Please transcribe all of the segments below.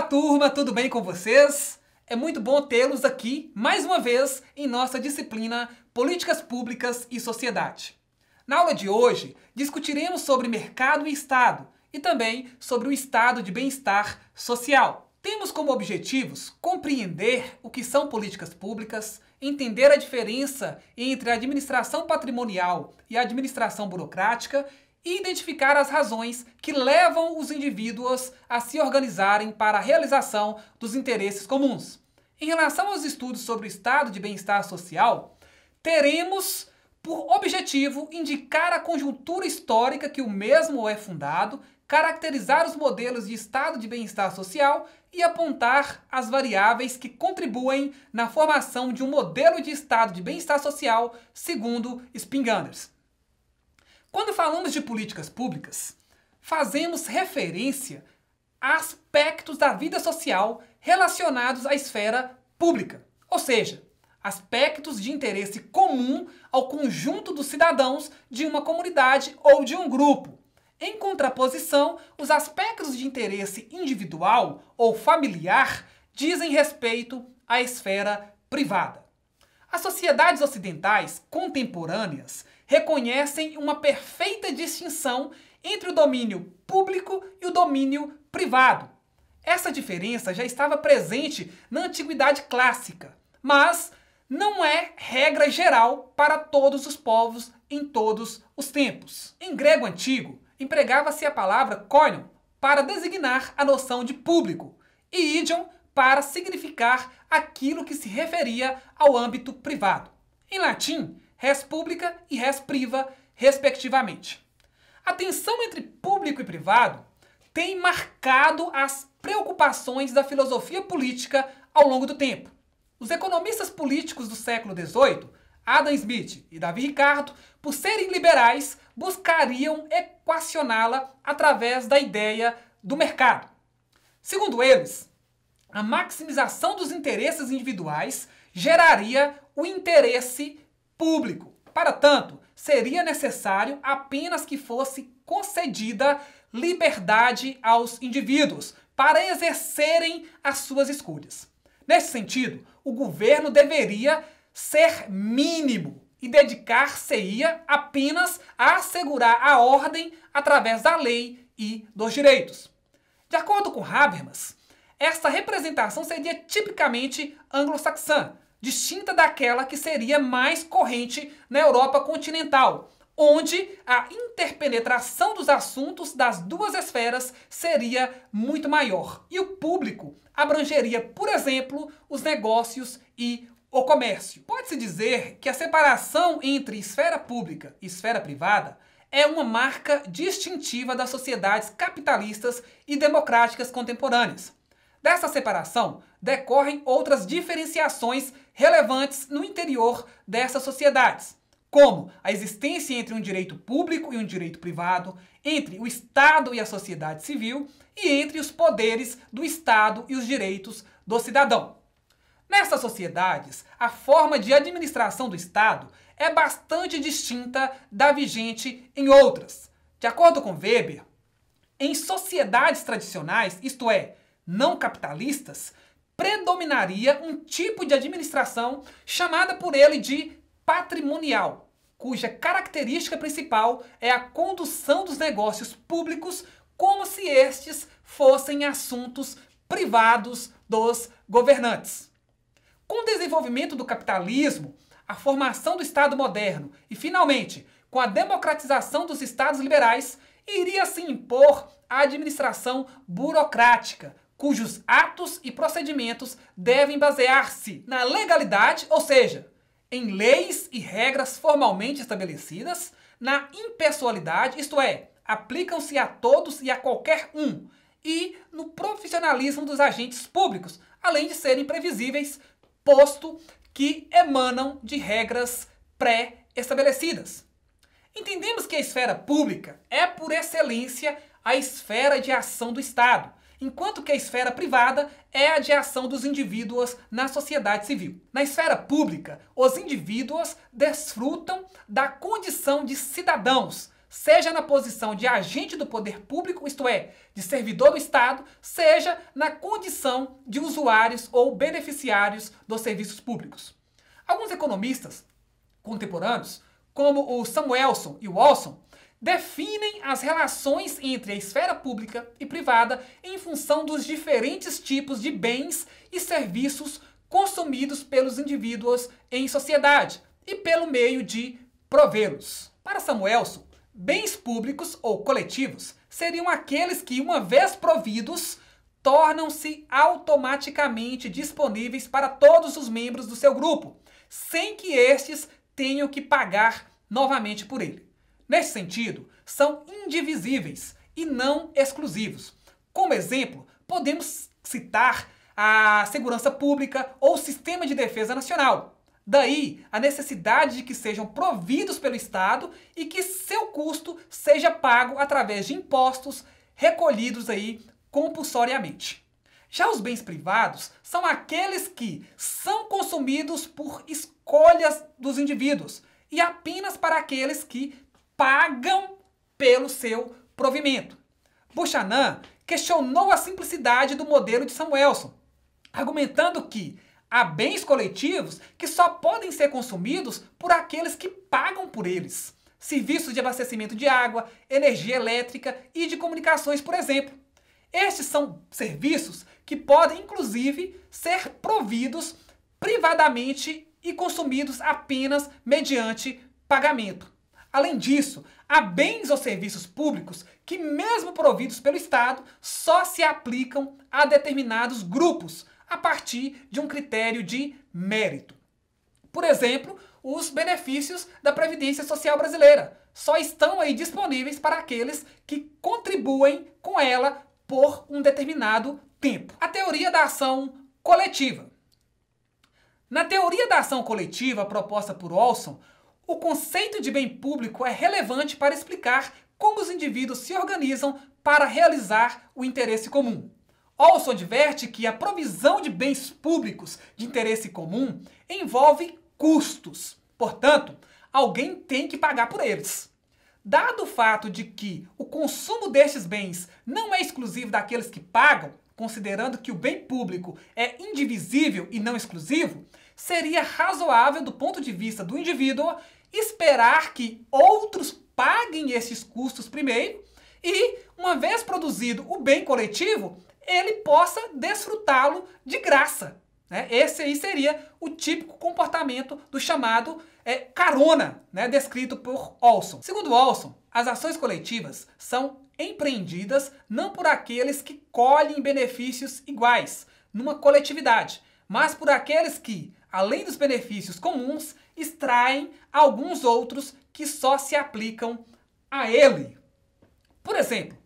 Olá, turma, tudo bem com vocês? É muito bom tê-los aqui mais uma vez em nossa disciplina Políticas Públicas e Sociedade. Na aula de hoje, discutiremos sobre mercado e Estado e também sobre o estado de bem-estar social. Temos como objetivos compreender o que são políticas públicas, entender a diferença entre a administração patrimonial e a administração burocrática e identificar as razões que levam os indivíduos a se organizarem para a realização dos interesses comuns. Em relação aos estudos sobre o estado de bem-estar social, teremos por objetivo indicar a conjuntura histórica que o mesmo é fundado, caracterizar os modelos de estado de bem-estar social e apontar as variáveis que contribuem na formação de um modelo de estado de bem-estar social, segundo Spinganders. Quando falamos de políticas públicas, fazemos referência a aspectos da vida social relacionados à esfera pública, ou seja, aspectos de interesse comum ao conjunto dos cidadãos de uma comunidade ou de um grupo. Em contraposição, os aspectos de interesse individual ou familiar dizem respeito à esfera privada. As sociedades ocidentais contemporâneas reconhecem uma perfeita distinção entre o domínio público e o domínio privado. Essa diferença já estava presente na antiguidade clássica, mas não é regra geral para todos os povos em todos os tempos. Em grego antigo, empregava-se a palavra koinon para designar a noção de público e idion para significar aquilo que se referia ao âmbito privado. Em latim, res pública e res priva, respectivamente. A tensão entre público e privado tem marcado as preocupações da filosofia política ao longo do tempo. Os economistas políticos do século XVIII, Adam Smith e Davi Ricardo, por serem liberais, buscariam equacioná-la através da ideia do mercado. Segundo eles, a maximização dos interesses individuais geraria o interesse público. Para tanto, seria necessário apenas que fosse concedida liberdade aos indivíduos para exercerem as suas escolhas. Nesse sentido, o governo deveria ser mínimo e dedicar-se-ia apenas a assegurar a ordem através da lei e dos direitos. De acordo com Habermas, essa representação seria tipicamente anglo-saxã, distinta daquela que seria mais corrente na Europa continental, onde a interpenetração dos assuntos das duas esferas seria muito maior e o público abrangeria, por exemplo, os negócios e o comércio. Pode-se dizer que a separação entre esfera pública e esfera privada é uma marca distintiva das sociedades capitalistas e democráticas contemporâneas. Dessa separação decorrem outras diferenciações relevantes no interior dessas sociedades, como a existência entre um direito público e um direito privado, entre o Estado e a sociedade civil e entre os poderes do Estado e os direitos do cidadão. Nessas sociedades, a forma de administração do Estado é bastante distinta da vigente em outras. De acordo com Weber, em sociedades tradicionais, isto é, não capitalistas, predominaria um tipo de administração chamada por ele de patrimonial, cuja característica principal é a condução dos negócios públicos como se estes fossem assuntos privados dos governantes. Com o desenvolvimento do capitalismo, a formação do Estado moderno e, finalmente, com a democratização dos Estados liberais, iria se impor a administração burocrática, cujos atos e procedimentos devem basear-se na legalidade, ou seja, em leis e regras formalmente estabelecidas, na impessoalidade, isto é, aplicam-se a todos e a qualquer um, e no profissionalismo dos agentes públicos, além de serem previsíveis, posto que emanam de regras pré-estabelecidas. Entendemos que a esfera pública é, por excelência, a esfera de ação do Estado enquanto que a esfera privada é a de ação dos indivíduos na sociedade civil. Na esfera pública, os indivíduos desfrutam da condição de cidadãos, seja na posição de agente do poder público, isto é, de servidor do Estado, seja na condição de usuários ou beneficiários dos serviços públicos. Alguns economistas contemporâneos, como o Samuelson e o Olson, definem as relações entre a esfera pública e privada em função dos diferentes tipos de bens e serviços consumidos pelos indivíduos em sociedade e pelo meio de provê-los. Para Samuelson, bens públicos ou coletivos seriam aqueles que, uma vez providos, tornam-se automaticamente disponíveis para todos os membros do seu grupo, sem que estes tenham que pagar novamente por ele. Nesse sentido, são indivisíveis e não exclusivos. Como exemplo, podemos citar a segurança pública ou o sistema de defesa nacional. Daí a necessidade de que sejam providos pelo Estado e que seu custo seja pago através de impostos recolhidos aí compulsoriamente. Já os bens privados são aqueles que são consumidos por escolhas dos indivíduos e apenas para aqueles que pagam pelo seu provimento. Buchanan questionou a simplicidade do modelo de Samuelson, argumentando que há bens coletivos que só podem ser consumidos por aqueles que pagam por eles. Serviços de abastecimento de água, energia elétrica e de comunicações, por exemplo. Estes são serviços que podem, inclusive, ser providos privadamente e consumidos apenas mediante pagamento. Além disso, há bens ou serviços públicos que, mesmo providos pelo Estado, só se aplicam a determinados grupos, a partir de um critério de mérito. Por exemplo, os benefícios da Previdência Social Brasileira só estão aí disponíveis para aqueles que contribuem com ela por um determinado tempo. A teoria da ação coletiva. Na teoria da ação coletiva proposta por Olson, o conceito de bem público é relevante para explicar como os indivíduos se organizam para realizar o interesse comum. Olson adverte que a provisão de bens públicos de interesse comum envolve custos. Portanto, alguém tem que pagar por eles. Dado o fato de que o consumo destes bens não é exclusivo daqueles que pagam, considerando que o bem público é indivisível e não exclusivo, seria razoável do ponto de vista do indivíduo esperar que outros paguem esses custos primeiro e, uma vez produzido o bem coletivo, ele possa desfrutá-lo de graça. Né? Esse aí seria o típico comportamento do chamado é, carona, né? descrito por Olson. Segundo Olson, as ações coletivas são empreendidas não por aqueles que colhem benefícios iguais numa coletividade, mas por aqueles que, além dos benefícios comuns, extraem alguns outros que só se aplicam a ele. Por exemplo,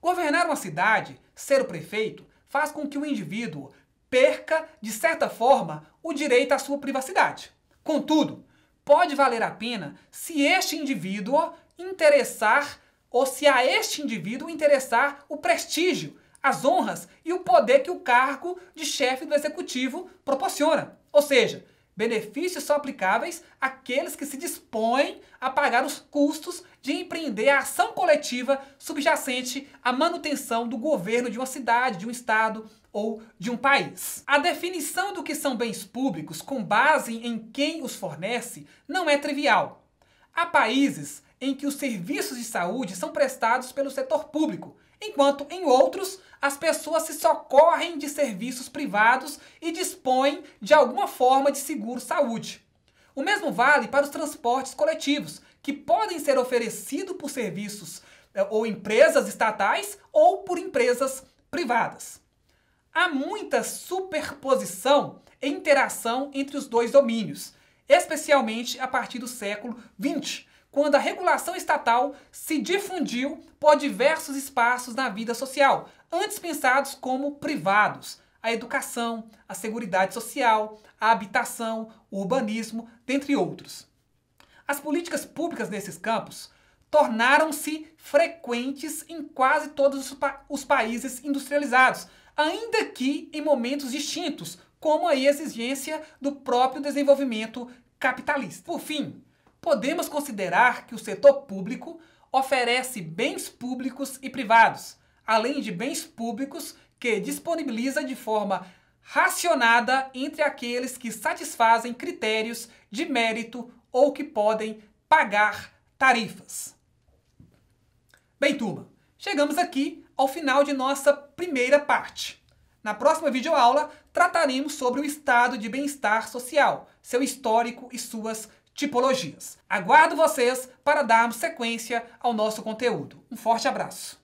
governar uma cidade, ser o prefeito, faz com que o indivíduo perca, de certa forma, o direito à sua privacidade. Contudo, pode valer a pena se este indivíduo interessar ou se a este indivíduo interessar o prestígio, as honras e o poder que o cargo de chefe do executivo proporciona. Ou seja, Benefícios são aplicáveis àqueles que se dispõem a pagar os custos de empreender a ação coletiva subjacente à manutenção do governo de uma cidade, de um estado ou de um país. A definição do que são bens públicos com base em quem os fornece não é trivial. Há países em que os serviços de saúde são prestados pelo setor público, enquanto em outros as pessoas se socorrem de serviços privados e dispõem de alguma forma de seguro saúde. O mesmo vale para os transportes coletivos, que podem ser oferecidos por serviços eh, ou empresas estatais ou por empresas privadas. Há muita superposição e interação entre os dois domínios, especialmente a partir do século XX, quando a regulação estatal se difundiu por diversos espaços na vida social, antes pensados como privados. A educação, a seguridade social, a habitação, o urbanismo, dentre outros. As políticas públicas nesses campos tornaram-se frequentes em quase todos os, pa os países industrializados, ainda que em momentos distintos, como a exigência do próprio desenvolvimento capitalista. Por fim, podemos considerar que o setor público oferece bens públicos e privados, além de bens públicos que disponibiliza de forma racionada entre aqueles que satisfazem critérios de mérito ou que podem pagar tarifas. Bem, turma, chegamos aqui ao final de nossa primeira parte. Na próxima videoaula, trataremos sobre o estado de bem-estar social, seu histórico e suas tipologias. Aguardo vocês para darmos sequência ao nosso conteúdo. Um forte abraço!